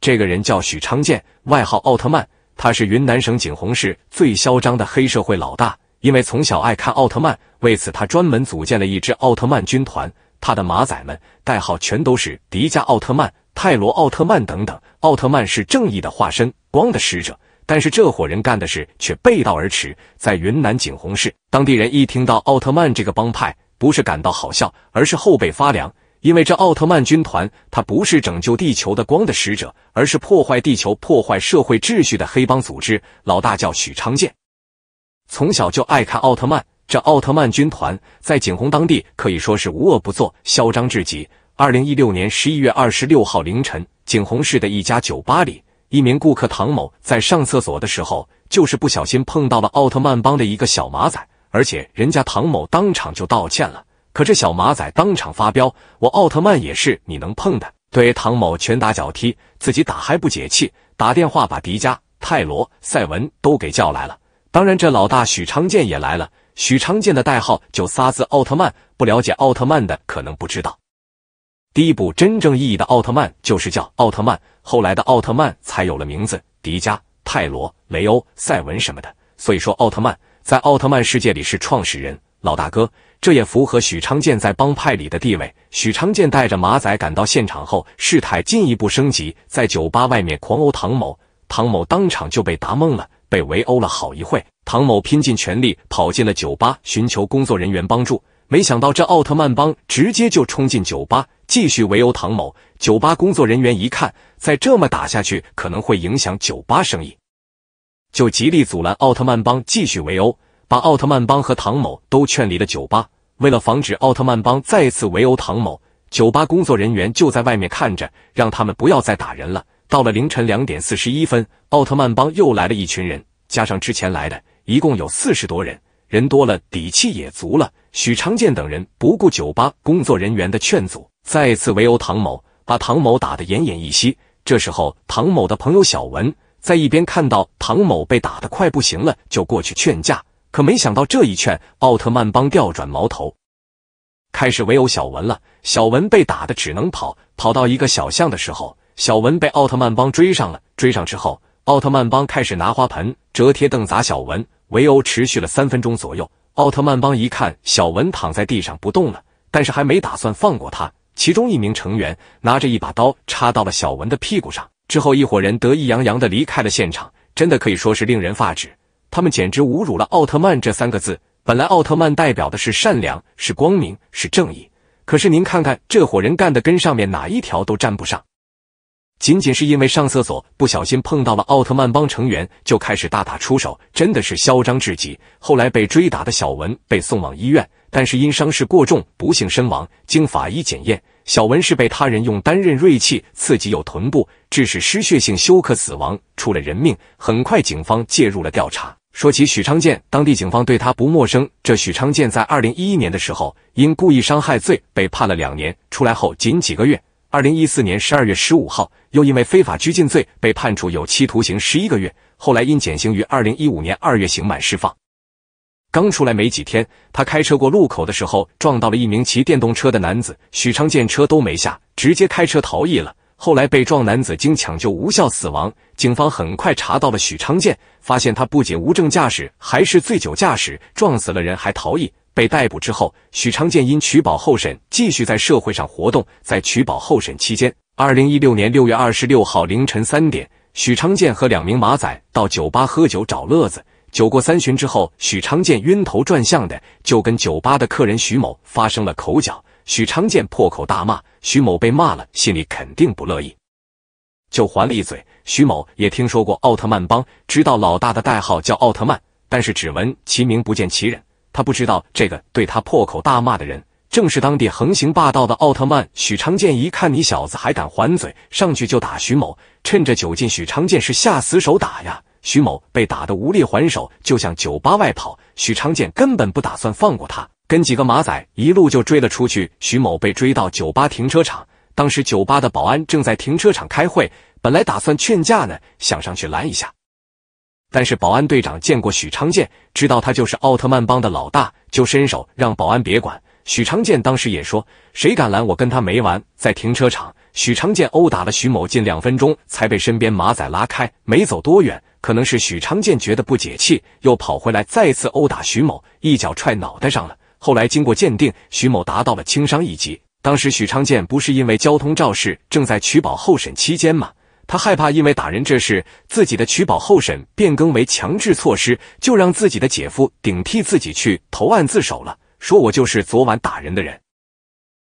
这个人叫许昌建，外号奥特曼，他是云南省景洪市最嚣张的黑社会老大。因为从小爱看奥特曼，为此他专门组建了一支奥特曼军团。他的马仔们代号全都是迪迦奥特曼、泰罗奥特曼等等。奥特曼是正义的化身，光的使者，但是这伙人干的事却背道而驰。在云南景洪市，当地人一听到奥特曼这个帮派，不是感到好笑，而是后背发凉。因为这奥特曼军团，他不是拯救地球的光的使者，而是破坏地球、破坏社会秩序的黑帮组织，老大叫许昌建。从小就爱看奥特曼，这奥特曼军团在景洪当地可以说是无恶不作，嚣张至极。二零一六年十一月二十六号凌晨，景洪市的一家酒吧里，一名顾客唐某在上厕所的时候，就是不小心碰到了奥特曼帮的一个小马仔，而且人家唐某当场就道歉了。可这小马仔当场发飙，我奥特曼也是你能碰的！对唐某拳打脚踢，自己打还不解气，打电话把迪迦、泰罗、赛文都给叫来了。当然，这老大许昌建也来了。许昌建的代号就仨字“奥特曼”，不了解奥特曼的可能不知道，第一部真正意义的奥特曼就是叫奥特曼，后来的奥特曼才有了名字：迪迦、泰罗、雷欧、赛文什么的。所以说，奥特曼在奥特曼世界里是创始人，老大哥。这也符合许昌建在帮派里的地位。许昌建带着马仔赶到现场后，事态进一步升级，在酒吧外面狂殴唐某，唐某当场就被打懵了，被围殴了好一会。唐某拼尽全力跑进了酒吧，寻求工作人员帮助，没想到这奥特曼帮直接就冲进酒吧，继续围殴唐某。酒吧工作人员一看，再这么打下去可能会影响酒吧生意，就极力阻拦奥特曼帮继续围殴。把奥特曼帮和唐某都劝离了酒吧。为了防止奥特曼帮再次围殴唐某，酒吧工作人员就在外面看着，让他们不要再打人了。到了凌晨两点四十一分，奥特曼帮又来了一群人，加上之前来的，一共有四十多人。人多了，底气也足了。许昌建等人不顾酒吧工作人员的劝阻，再次围殴唐某，把唐某打得奄奄一息。这时候，唐某的朋友小文在一边看到唐某被打得快不行了，就过去劝架。可没想到，这一劝，奥特曼帮调转矛头，开始围殴小文了。小文被打的只能跑，跑到一个小巷的时候，小文被奥特曼帮追上了。追上之后，奥特曼帮开始拿花盆、折叠凳砸小文。围殴持续了三分钟左右，奥特曼帮一看小文躺在地上不动了，但是还没打算放过他。其中一名成员拿着一把刀插到了小文的屁股上，之后一伙人得意洋洋的离开了现场。真的可以说是令人发指。他们简直侮辱了“奥特曼”这三个字。本来奥特曼代表的是善良、是光明、是正义，可是您看看这伙人干的，跟上面哪一条都沾不上。仅仅是因为上厕所不小心碰到了奥特曼帮成员，就开始大打出手，真的是嚣张至极。后来被追打的小文被送往医院，但是因伤势过重不幸身亡。经法医检验，小文是被他人用单刃锐器刺激有臀部，致使失血性休克死亡，出了人命。很快警方介入了调查。说起许昌建，当地警方对他不陌生。这许昌建在二零一一年的时候，因故意伤害罪被判了两年，出来后仅几个月，二零一四年十二月十五号，又因为非法拘禁罪被判处有期徒刑十一个月，后来因减刑于二零一五年二月刑满释放。刚出来没几天，他开车过路口的时候，撞到了一名骑电动车的男子，许昌建车都没下，直接开车逃逸了。后来被撞男子经抢救无效死亡，警方很快查到了许昌建，发现他不仅无证驾驶，还是醉酒驾驶，撞死了人还逃逸，被逮捕之后，许昌建因取保候审继续在社会上活动。在取保候审期间，二零一六年六月二十六号凌晨三点，许昌建和两名马仔到酒吧喝酒找乐子，酒过三巡之后，许昌建晕头转向的，就跟酒吧的客人徐某发生了口角。许昌建破口大骂，徐某被骂了，心里肯定不乐意，就还了一嘴。徐某也听说过奥特曼帮，知道老大的代号叫奥特曼，但是只闻其名不见其人，他不知道这个对他破口大骂的人，正是当地横行霸道的奥特曼。许昌建一看你小子还敢还嘴，上去就打。徐某趁着酒劲，许昌建是下死手打呀。徐某被打得无力还手，就向酒吧外跑。许昌建根本不打算放过他。跟几个马仔一路就追了出去，徐某被追到酒吧停车场。当时酒吧的保安正在停车场开会，本来打算劝架呢，想上去拦一下，但是保安队长见过许昌建，知道他就是奥特曼帮的老大，就伸手让保安别管。许昌建当时也说：“谁敢拦我，跟他没完。”在停车场，许昌建殴打了徐某近两分钟，才被身边马仔拉开。没走多远，可能是许昌建觉得不解气，又跑回来再次殴打徐某，一脚踹脑袋上了。后来经过鉴定，徐某达到了轻伤一级。当时许昌建不是因为交通肇事正在取保候审期间吗？他害怕因为打人这事，自己的取保候审变更为强制措施，就让自己的姐夫顶替自己去投案自首了，说我就是昨晚打人的人。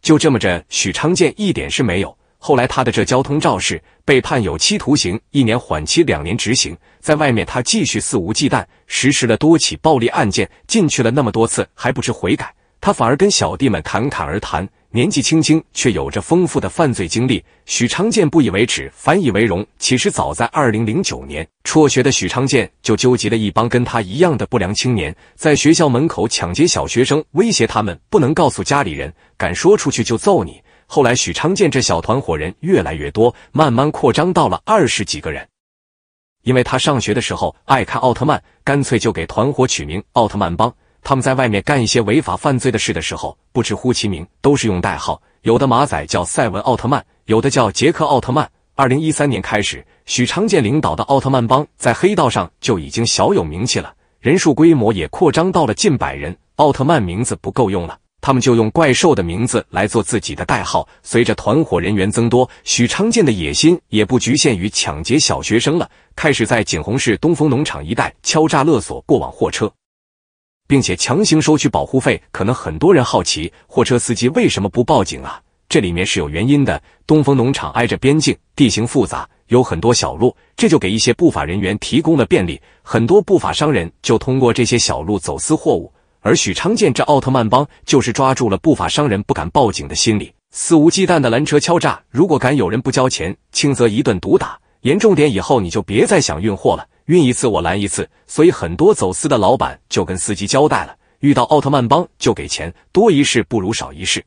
就这么着，许昌建一点事没有。后来，他的这交通肇事被判有期徒刑一年，缓期两年执行。在外面，他继续肆无忌惮，实施了多起暴力案件，进去了那么多次还不知悔改，他反而跟小弟们侃侃而谈。年纪轻轻却有着丰富的犯罪经历，许昌建不以为耻，反以为荣。其实早在二零零九年，辍学的许昌建就纠集了一帮跟他一样的不良青年，在学校门口抢劫小学生，威胁他们不能告诉家里人，敢说出去就揍你。后来，许昌建这小团伙人越来越多，慢慢扩张到了二十几个人。因为他上学的时候爱看奥特曼，干脆就给团伙取名“奥特曼帮”。他们在外面干一些违法犯罪的事的时候，不知呼其名，都是用代号。有的马仔叫赛文奥特曼，有的叫杰克奥特曼。二零一三年开始，许昌建领导的奥特曼帮在黑道上就已经小有名气了，人数规模也扩张到了近百人，奥特曼名字不够用了。他们就用怪兽的名字来做自己的代号。随着团伙人员增多，许昌建的野心也不局限于抢劫小学生了，开始在景洪市东风农场一带敲诈勒索过往货车，并且强行收取保护费。可能很多人好奇，货车司机为什么不报警啊？这里面是有原因的。东风农场挨着边境，地形复杂，有很多小路，这就给一些不法人员提供了便利。很多不法商人就通过这些小路走私货物。而许昌建这奥特曼帮就是抓住了不法商人不敢报警的心理，肆无忌惮的拦车敲诈。如果敢有人不交钱，轻则一顿毒打，严重点以后你就别再想运货了，运一次我拦一次。所以很多走私的老板就跟司机交代了，遇到奥特曼帮就给钱，多一事不如少一事。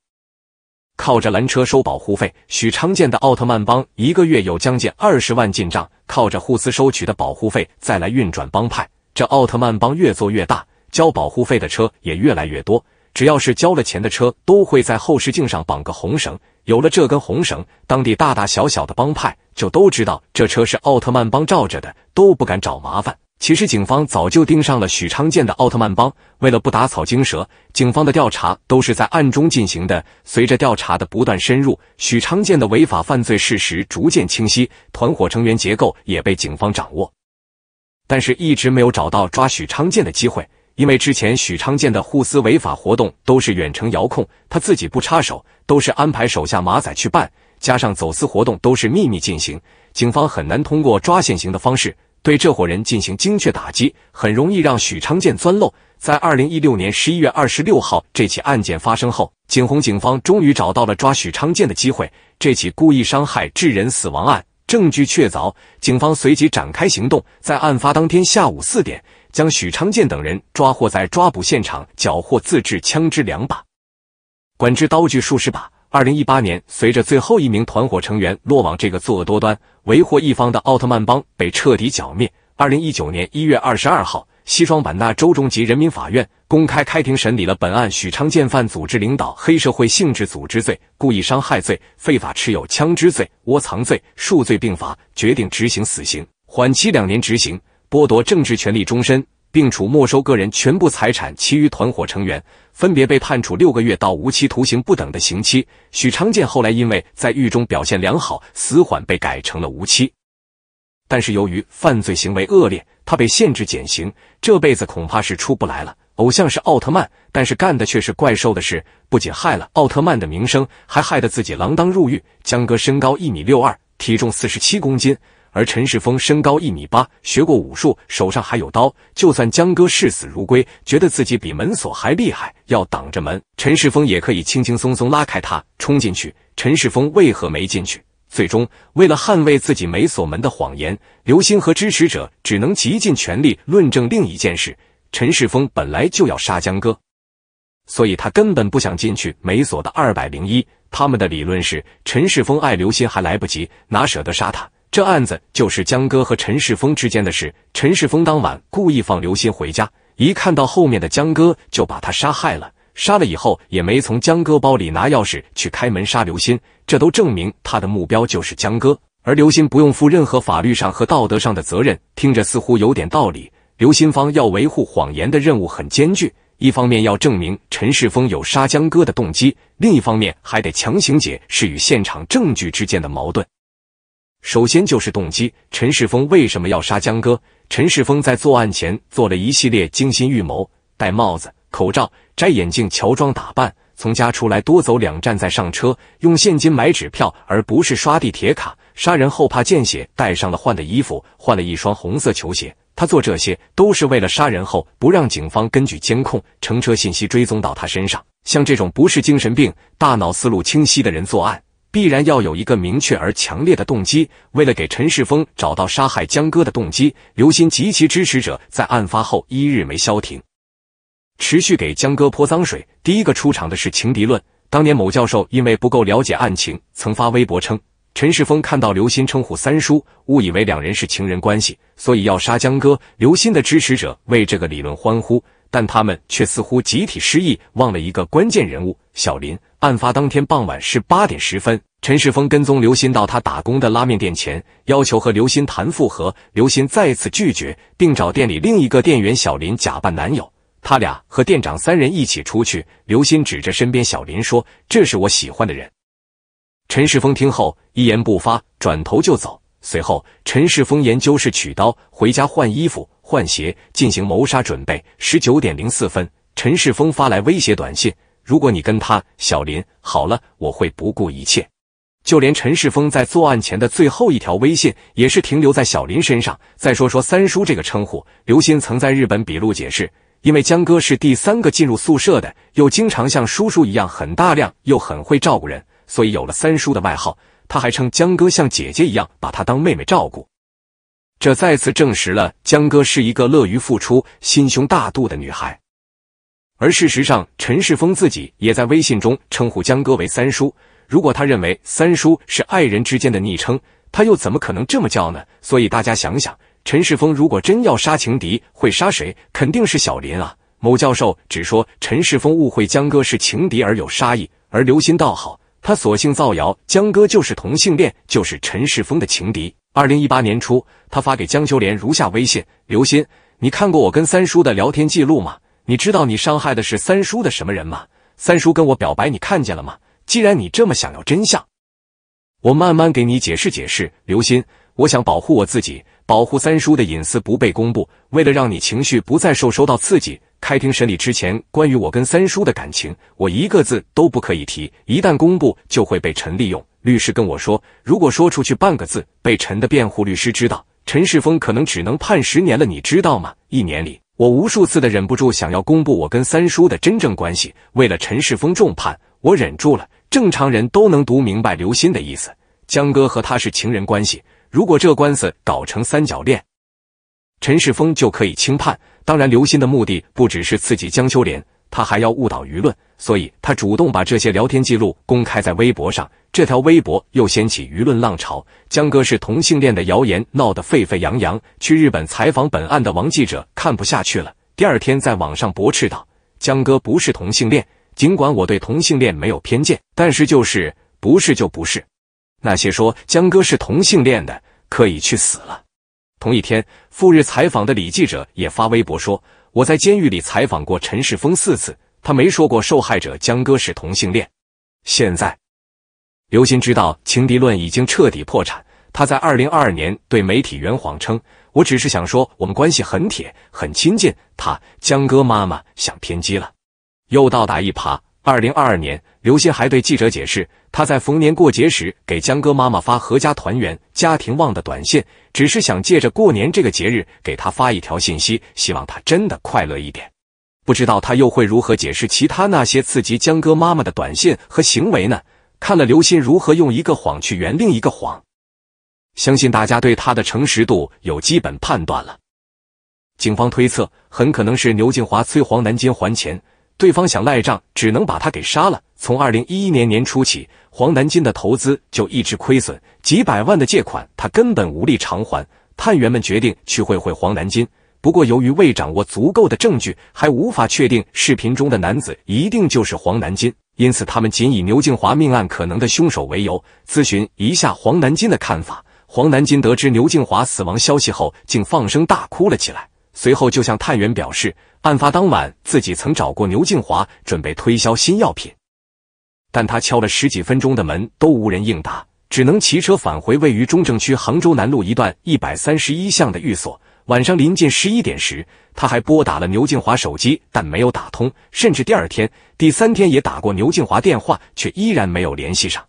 靠着拦车收保护费，许昌建的奥特曼帮一个月有将近二十万进账。靠着互撕收取的保护费再来运转帮派，这奥特曼帮越做越大。交保护费的车也越来越多，只要是交了钱的车，都会在后视镜上绑个红绳。有了这根红绳，当地大大小小的帮派就都知道这车是奥特曼帮罩着的，都不敢找麻烦。其实警方早就盯上了许昌建的奥特曼帮，为了不打草惊蛇，警方的调查都是在暗中进行的。随着调查的不断深入，许昌建的违法犯罪事实逐渐清晰，团伙成员结构也被警方掌握，但是一直没有找到抓许昌建的机会。因为之前许昌建的护撕违法活动都是远程遥控，他自己不插手，都是安排手下马仔去办。加上走私活动都是秘密进行，警方很难通过抓现行的方式对这伙人进行精确打击，很容易让许昌建钻漏。在二零一六年十一月二十六号这起案件发生后，景洪警方终于找到了抓许昌建的机会。这起故意伤害致人死亡案证据确凿，警方随即展开行动，在案发当天下午四点。将许昌建等人抓获，在抓捕现场缴获自制枪支两把，管制刀具数十把。二零一八年，随着最后一名团伙成员落网，这个作恶多端、为祸一方的“奥特曼帮”被彻底剿灭。二零一九年一月二十二号，西双版纳州中级人民法院公开开庭审理了本案。许昌建犯组织领导黑社会性质组织罪、故意伤害罪、非法持有枪支罪、窝藏罪，数罪并罚，决定执行死刑，缓期两年执行。剥夺政治权利终身，并处没收个人全部财产。其余团伙成员分别被判处六个月到无期徒刑不等的刑期。许昌建后来因为在狱中表现良好，死缓被改成了无期。但是由于犯罪行为恶劣，他被限制减刑，这辈子恐怕是出不来了。偶像是奥特曼，但是干的却是怪兽的事，不仅害了奥特曼的名声，还害得自己锒铛入狱。江哥身高一米六二，体重四十七公斤。而陈世峰身高一米八，学过武术，手上还有刀。就算江哥视死如归，觉得自己比门锁还厉害，要挡着门，陈世峰也可以轻轻松松拉开他，冲进去。陈世峰为何没进去？最终，为了捍卫自己没锁门的谎言，刘鑫和支持者只能极尽全力论证另一件事：陈世峰本来就要杀江哥，所以他根本不想进去没锁的二百零一。他们的理论是，陈世峰爱刘鑫还来不及，哪舍得杀他？这案子就是江哥和陈世峰之间的事。陈世峰当晚故意放刘鑫回家，一看到后面的江哥，就把他杀害了。杀了以后也没从江哥包里拿钥匙去开门杀刘鑫，这都证明他的目标就是江哥。而刘鑫不用负任何法律上和道德上的责任，听着似乎有点道理。刘新芳要维护谎言的任务很艰巨，一方面要证明陈世峰有杀江哥的动机，另一方面还得强行解释与现场证据之间的矛盾。首先就是动机，陈世峰为什么要杀江哥？陈世峰在作案前做了一系列精心预谋，戴帽子、口罩、摘眼镜，乔装打扮，从家出来多走两站再上车，用现金买纸票而不是刷地铁卡。杀人后怕见血，戴上了换的衣服，换了一双红色球鞋。他做这些都是为了杀人后不让警方根据监控乘车信息追踪到他身上。像这种不是精神病、大脑思路清晰的人作案。必然要有一个明确而强烈的动机。为了给陈世峰找到杀害江哥的动机，刘鑫及其支持者在案发后一日没消停，持续给江哥泼脏水。第一个出场的是情敌论。当年某教授因为不够了解案情，曾发微博称，陈世峰看到刘鑫称呼三叔，误以为两人是情人关系，所以要杀江哥。刘鑫的支持者为这个理论欢呼。但他们却似乎集体失忆，忘了一个关键人物小林。案发当天傍晚是八点十分，陈世峰跟踪刘鑫到他打工的拉面店前，要求和刘鑫谈复合。刘鑫再次拒绝，并找店里另一个店员小林假扮男友。他俩和店长三人一起出去。刘鑫指着身边小林说：“这是我喜欢的人。”陈世峰听后一言不发，转头就走。随后，陈世峰研究室取刀，回家换衣服。换鞋，进行谋杀准备。十九点零四分，陈世峰发来威胁短信：“如果你跟他小林好了，我会不顾一切。”就连陈世峰在作案前的最后一条微信，也是停留在小林身上。再说说“三叔”这个称呼，刘鑫曾在日本笔录解释，因为江哥是第三个进入宿舍的，又经常像叔叔一样很大量又很会照顾人，所以有了“三叔”的外号。他还称江哥像姐姐一样把他当妹妹照顾。这再次证实了江哥是一个乐于付出、心胸大度的女孩。而事实上，陈世峰自己也在微信中称呼江哥为三叔。如果他认为三叔是爱人之间的昵称，他又怎么可能这么叫呢？所以大家想想，陈世峰如果真要杀情敌，会杀谁？肯定是小林啊！某教授只说陈世峰误会江哥是情敌而有杀意，而刘鑫倒好，他索性造谣江哥就是同性恋，就是陈世峰的情敌。二零一八年初，他发给江秋莲如下微信：“刘鑫，你看过我跟三叔的聊天记录吗？你知道你伤害的是三叔的什么人吗？三叔跟我表白，你看见了吗？既然你这么想要真相，我慢慢给你解释解释。刘鑫，我想保护我自己，保护三叔的隐私不被公布。为了让你情绪不再受受到刺激，开庭审理之前，关于我跟三叔的感情，我一个字都不可以提，一旦公布就会被陈利用。”律师跟我说，如果说出去半个字，被陈的辩护律师知道，陈世峰可能只能判十年了，你知道吗？一年里，我无数次的忍不住想要公布我跟三叔的真正关系，为了陈世峰重判，我忍住了。正常人都能读明白刘鑫的意思，江哥和他是情人关系，如果这官司搞成三角恋，陈世峰就可以轻判。当然，刘鑫的目的不只是刺激江秋莲。他还要误导舆论，所以他主动把这些聊天记录公开在微博上。这条微博又掀起舆论浪潮，江哥是同性恋的谣言闹得沸沸扬扬。去日本采访本案的王记者看不下去了，第二天在网上驳斥道：“江哥不是同性恋，尽管我对同性恋没有偏见，但是就是不是就不是。那些说江哥是同性恋的，可以去死了。”同一天，赴日采访的李记者也发微博说。我在监狱里采访过陈世峰四次，他没说过受害者江哥是同性恋。现在，刘鑫知道情敌论已经彻底破产。他在二零二二年对媒体圆谎称：“我只是想说我们关系很铁，很亲近。”他江哥妈妈想偏激了，又倒打一耙。二零二二年。刘鑫还对记者解释，他在逢年过节时给江歌妈妈发“合家团圆、家庭旺”的短信，只是想借着过年这个节日给他发一条信息，希望他真的快乐一点。不知道他又会如何解释其他那些刺激江歌妈妈的短信和行为呢？看了刘鑫如何用一个谎去圆另一个谎，相信大家对他的诚实度有基本判断了。警方推测，很可能是牛静华催黄南金还钱。对方想赖账，只能把他给杀了。从二零一一年年初起，黄南金的投资就一直亏损，几百万的借款他根本无力偿还。探员们决定去会会黄南金，不过由于未掌握足够的证据，还无法确定视频中的男子一定就是黄南金，因此他们仅以牛静华命案可能的凶手为由，咨询一下黄南金的看法。黄南金得知牛静华死亡消息后，竟放声大哭了起来。随后就向探员表示，案发当晚自己曾找过牛静华，准备推销新药品，但他敲了十几分钟的门都无人应答，只能骑车返回位于中正区杭州南路一段一百三十一巷的寓所。晚上临近十一点时，他还拨打了牛静华手机，但没有打通，甚至第二天、第三天也打过牛静华电话，却依然没有联系上。